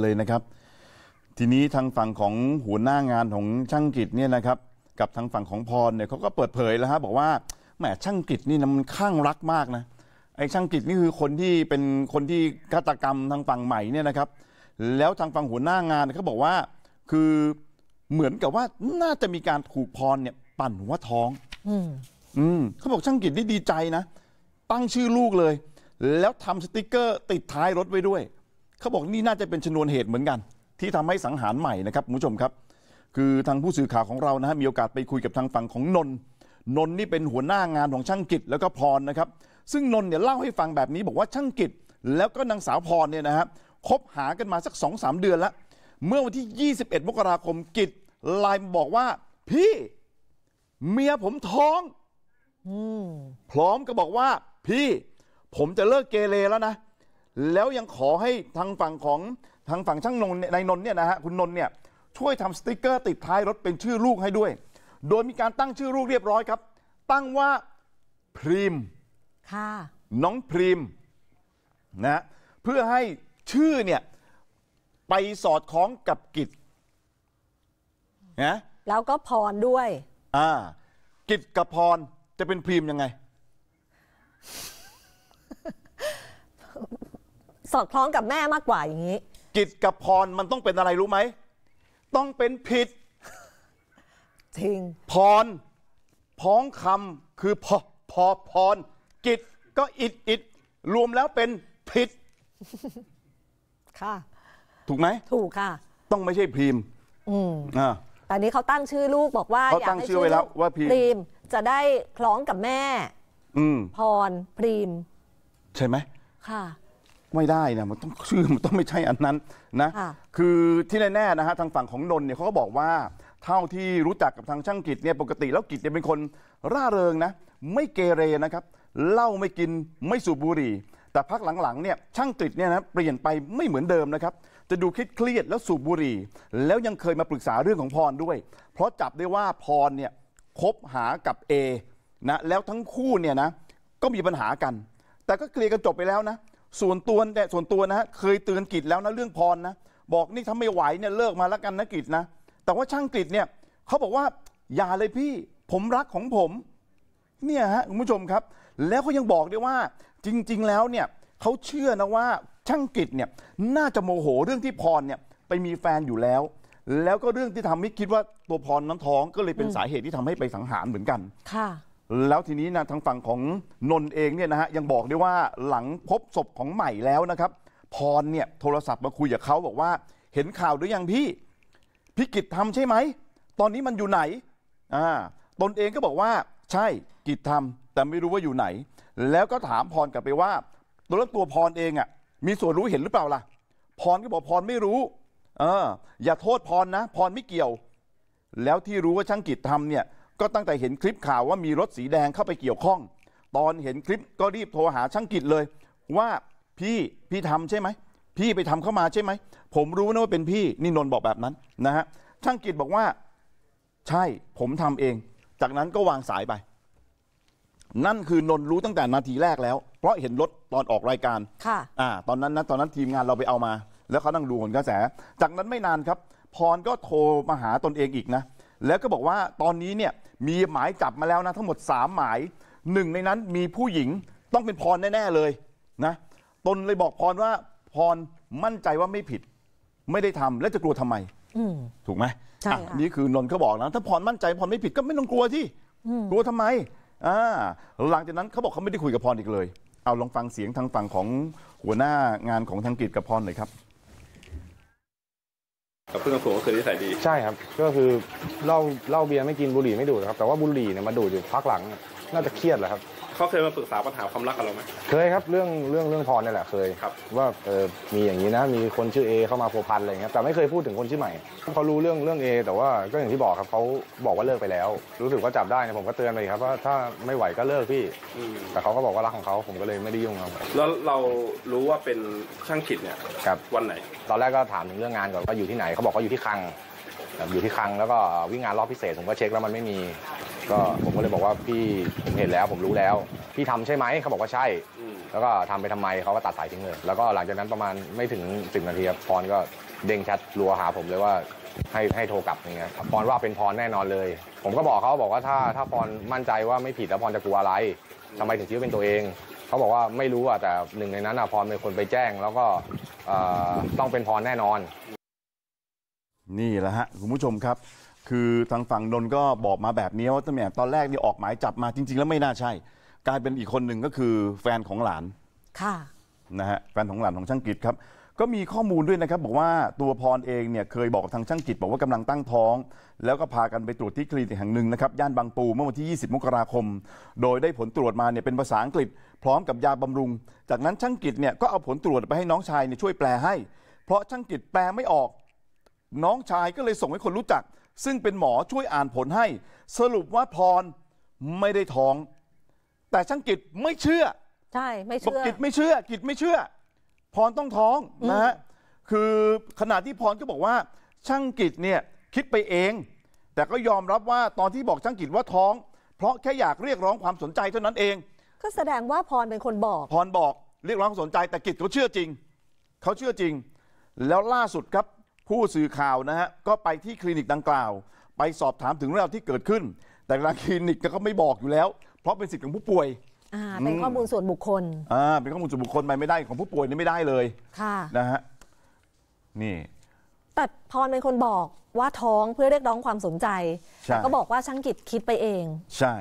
เลยนะครับ ทีนี้ทางฝั่งของหัวหน้างานของช่างกิจเนี่ยนะครับ กับทางฝั่งของพรเนี่ยเขาก็เปิดเผยแล้วฮะบอกว่าแหมช่างกิจนี่นะมันข้างรักมากนะไอ้ช่างกิจนี่คือคนที่เป็นคนที่ฆาตกรรมทางฝั่งใหม่เนี่ยนะครับ แล้วทางฝั่งหัวหน้างานเขาบอกว่าคือเหมือนกับว่าน่าจะมีการถูกพรเนี่ย ปั่นวัวท้อง อืมอืมเขาบอกช่างกิจนี่ดีใจนะตั้งชื่อลูกเลย แล้วทำสติกเกอร์ติดท้ายรถไว้ด้วยเขาบอกนี่น่าจะเป็นชนวนเหตุเหมือนกัน ที่ทำให้สังหารใหม่นะครับคุณผู้ชมครับ คือทางผู้สื่อข่าวของเรานะฮะมีโอกาสไปคุยกับทางฝั่งของนน นนนี่เป็นหัวหน้างานของช่างกิจแล้วก็พรนะครับซึ่งนนเนี่ยเล่าให้ฟังแบบนี้ บอกว่าช่างกิจแล้วก็นางสาวพรเนี่ยนะฮะคบหากันมาสัก2มเดือนละเมื่อวันที่ 21 มกราคมกิจไลน์บอกว่า พี่ เมียผมท้องพร้อมก็บอกว่า พี่ ผมจะเลิกเกเรแล้วนะแล้วยังขอให้ทางฝั่งของทางฝั่งช่างนนนายนนท์เนี่ยนะฮะคุณนนท์เนี่ยช่วยทำสติกเกอร์ติดท้ายรถเป็นชื่อลูกให้ด้วย โดยมีการตั้งชื่อลูกเรียบร้อยครับ ตั้งว่า พรีมค่ะน้องพรีมนะเพื่อให้ชื่อเนี่ยไปสอดคล้องกับกิจนะแล้วก็พรด้วยอ่ากิจกับพรจะเป็นพรีมยังไงสอดคล้องกับแม่มากกว่าอย่างนี้กิจกับพรมันต้องเป็นอะไรรู้ไหม ต้องเป็นผิด จริง พรพ้องคำคือพอพอพร กิจก็อิดอิดรวมแล้วเป็นผิด ค่ะ ถูกไหม ถูกค่ะ ต้องไม่ใช่พิมพ์อืมอ่าแต่นี้เขาตั้งชื่อลูกบอกว่าเขาตั้งชื่อไว้แล้ว ว่าพรีพิมจะได้คล้องกับแม่ อืมพรพิมใช่ไหมค่ะไม่ได้นะมันต้องชื่อมันต้องไม่ใช่อันนั้นนะคือที่แน่ๆนะฮะทางฝั่งของนนท์เนี่ยเขาก็บอกว่าเท่าที่รู้จักกับทางช่างกิจเนี่ยปกติแล้วกิจเนี่ยเป็นคนร่าเริงนะไม่เกเรนะครับเหล้าไม่กินไม่สูบบุหรี่ แต่พักหลังๆเนี่ยช่างกิจเนี่ยนะเปลี่ยนไปไม่เหมือนเดิมนะครับ จะดูคิดเครียดแล้วสูบบุหรี่ แล้วยังเคยมาปรึกษาเรื่องของพรด้วย เพราะจับได้ว่าพรเนี่ยคบหากับเอนะแล้วทั้งคู่เนี่ยนะก็มีปัญหากัน แต่ก็เคลียร์กันจบไปแล้วนะส่วนตัวแต่ส่วนตัวนะฮะเคยเตือนกิจแล้วนะเรื่องพรนะบอกนี่ถ้าไม่ไหวเนี่ยเลิกมาแล้วกันนะกิจนะแต่ว่าช่างกิจเนี่ยเขาบอกว่าอย่าเลยพี่ผมรักของผม เนี่ยฮะคุณผู้ชมครับ แล้วเขายังบอกด้วยว่าจริงๆแล้วเนี่ยเขาเชื่อนะว่าช่างกิจเนี่ยน่าจะโมโหเรื่องที่พรเนี่ยไปมีแฟนอยู่แล้ว แล้วก็เรื่องที่ทำให้คิดว่าตัวพรน้ำท้อง ก็เลยเป็นสาเหตุที่ทำให้ไปสังหารเหมือนกัน ค่ะแล้วทีนี้นะทางฝั่งของนนท์เองเนี่ยนะฮะยังบอกด้วยว่าหลังพบศพของใหม่แล้วนะครับ พรเนี่ยโทรศัพท์มาคุยกับเขาบอกว่า เห็นข่าวหรือยังพี่พิกิจทำใช่ไหม ตอนนี้มันอยู่ไหนอ่าตนเองก็บอกว่า ใช่กิจทำแต่ไม่รู้ว่าอยู่ไหน แล้วก็ถามพรกลับไปว่า ตัวตัวพรเองอะ่ะมีส่วนรู้เห็นหรือเปล่าล่ะ พรก็บอกพรไม่รู้ เออ อย่าโทษพรนะ พรไม่เกี่ยว แล้วที่รู้ว่าช่างกิจทำเนี่ยก็ตั้งแต่เห็นคลิปข่าวว่ามีรถสีแดงเข้าไปเกี่ยวข้อง ตอนเห็นคลิปก็รีบโทรหาช่างกิจเลย ว่าพี่พี่ทำใช่ไหม พี่ไปทำเข้ามาใช่ไหม ผมรู้นะว่าเป็นพี่นี่นนบอกแบบนั้นนะฮะช่างกิจบอกว่า ใช่ผมทำเอง จากนั้นก็วางสายไป นั่นคือนนรู้ตั้งแต่นาทีแรกแล้ว เพราะเห็นรถตอนออกรายการ ค่ะอ่าตอนนั้นนะตอนนั้นทีมงานเราไปเอามา แล้วเขานั่งดูผลกระแส จากนั้นไม่นานครับ พรก็โทรมาหาตนเองอีกนะ แล้วก็บอกว่าตอนนี้เนี่ยมีหมายจับมาแล้วนะทั้งหมด3หมายหนึ่งในนั้นมีผู้หญิงต้องเป็นพรแน่ๆเลยนะตนเลยบอกพรว่าพรมั่นใจว่าไม่ผิดไม่ได้ทำและจะกลัวทำไมถูกไหมใช่นี่คือนนท์เขาบอกนะถ้าพรมั่นใจพรไม่ผิดก็ไม่ต้องกลัวที่กลัวทำไมอ่าหลังจากนั้นเขาบอกเขาไม่ได้คุยกับพรอีกเลย เอาลองฟังเสียงทางฝั่งของหัวหน้างานของทางกฤษกับพรหน่อยครับกับเพื่อนฝูงก็คือนิสัยดีใช่ครับ ก็คือเหล้าเหล้าเบียร์ไม่กินบุหรี่ไม่ดูดครับ แต่ว่าบุหรี่เนี่ยมาดูดอยู่พักหลัง น่าจะเครียดแหละครับเขาเคยมาปรึกษาปัญหาความรักกับเราไหมเคยครับ เรื่องเรื่องเรื่องพรเนี่ยแหละเคยครับว่าเออมีอย่างนี้นะ มีคนชื่อเอเข้ามาพัพันอะไรเงี้ยแต่ไม่เคยพูดถึงคนชื่อใหม่เขารู้เรื่องเรื่องเอแต่ว่าก็อย่างที่บอกครับเขาบอกว่าเลิกไปแล้ว รู้สึกว่าจับได้นะผมก็เตือนไปครับว่าถ้าไม่ไหวก็เลิกพี่แต่เขาก็บอกว่ารักของเขาผมก็เลยไม่ได้ยุ่งเอาแล้วเรารู้ว่าเป็นช่างขิดเนี่ยวันไหนตอนแรกก็ถามถึงเรื่องงานก่อนว่าอยู่ที่ไหนเขาบอกว่าอยู่ที่คลัง อยู่ที่คลัง แล้วก็วิ่งงานรอบพิเศษ ผมก็เช็คแล้วมันไม่มี ก็ผมก็เลยบอกว่าพี่ผมเห็นแล้ว ผมรู้แล้ว พี่ทำใช่ไหมเขาบอกว่าใช่แล้วก็ทำไปทำไมเขาก็ตัดสายทิ้งเลยแล้วก็หลังจากนั้นประมาณไม่ถึงสิบนาทีพรก็เด้งแชทรัวหาผมเลยว่าให้ให้โทรกลับอย่างเงี้ยพรว่าเป็นพรแน่นอนเลย ผมก็บอกเขาบอกว่าถ้าถ้าพรมั่นใจว่าไม่ผิดแล้วพรจะกลัวอะไรทำไมถึงคิดว่าเป็นตัวเองเขาบอกว่าไม่รู้อ่ะแต่หนึ่งในนั้นอ่ะพรเป็นคนไปแจ้ง แล้วก็ต้องเป็นพรแน่นอน นี่แหละฮะคุณผู้ชมครับ คือทางฝั่งนนก็บอกมาแบบนี้ว่าตั้งแต่ตอนแรกนี่ออกหมายจับมาจริงๆ แล้วไม่น่าใช่ กลายเป็นอีกคนหนึ่งก็คือแฟนของหลาน ค่ะ นะฮะแฟนของหลานของช่างกิจครับก็มีข้อมูลด้วยนะครับ บอกว่าตัวพรเองเนี่ยเคยบอกทางช่างกิจ บอกว่ากำลังตั้งท้อง แล้วก็พากันไปตรวจที่คลินิกแห่งหนึ่งนะครับ ย่านบางปู เมื่อวันที่ 20 มกราคม โดยได้ผลตรวจมาเนี่ยเป็นภาษาอังกฤษพร้อมกับยาบำรุง จากนั้นช่างกิจเนี่ยก็เอาผลตรวจไปให้น้องชายเนี่ยช่วยแปลให้ เพราะช่างกิจแปลไม่ออก น้องชายก็เลยส่งให้คนรู้จัก ซึ่งเป็นหมอช่วยอ่านผลให้ สรุปว่าพรไม่ได้ท้อง แต่ช่างกิจไม่เชื่อใช่ไม่เชื่อกิจไม่เชื่อกิจไม่เชื่อพรต้องท้องนะฮะ คือขณะที่พรก็บอกว่า ช่างกิจเนี่ยคิดไปเอง แต่ก็ยอมรับว่าตอนที่บอกช่างกิจว่าท้อง เพราะแค่อยากเรียกร้องความสนใจเท่านั้นเอง ก็แสดงว่าพรเป็นคนบอก พรบอกเรียกร้องความสนใจ แต่กิจเขาเชื่อจริง เขาเชื่อจริง แล้วล่าสุดครับผู้สื่อข่าวนะฮะก็ไปที่คลินิกดังกล่าว ไปสอบถามถึงเรื่องที่เกิดขึ้น แต่ทางคลินิกก็ไม่บอกอยู่แล้ว เพราะเป็นสิทธิ์ของผู้ป่วยเป็นข้อมูลส่วนบุคคล อ่า เป็นข้อมูลส่วนบุคคลไปไม่ได้ของผู้ป่วยนี่ไม่ได้เลย ค่ะ นะฮะ นี่ แต่พรเป็นคนบอกว่าท้องเพื่อเรียกร้องความสนใจ ก็บอกว่าช่างกิจคิดไปเอง ใช่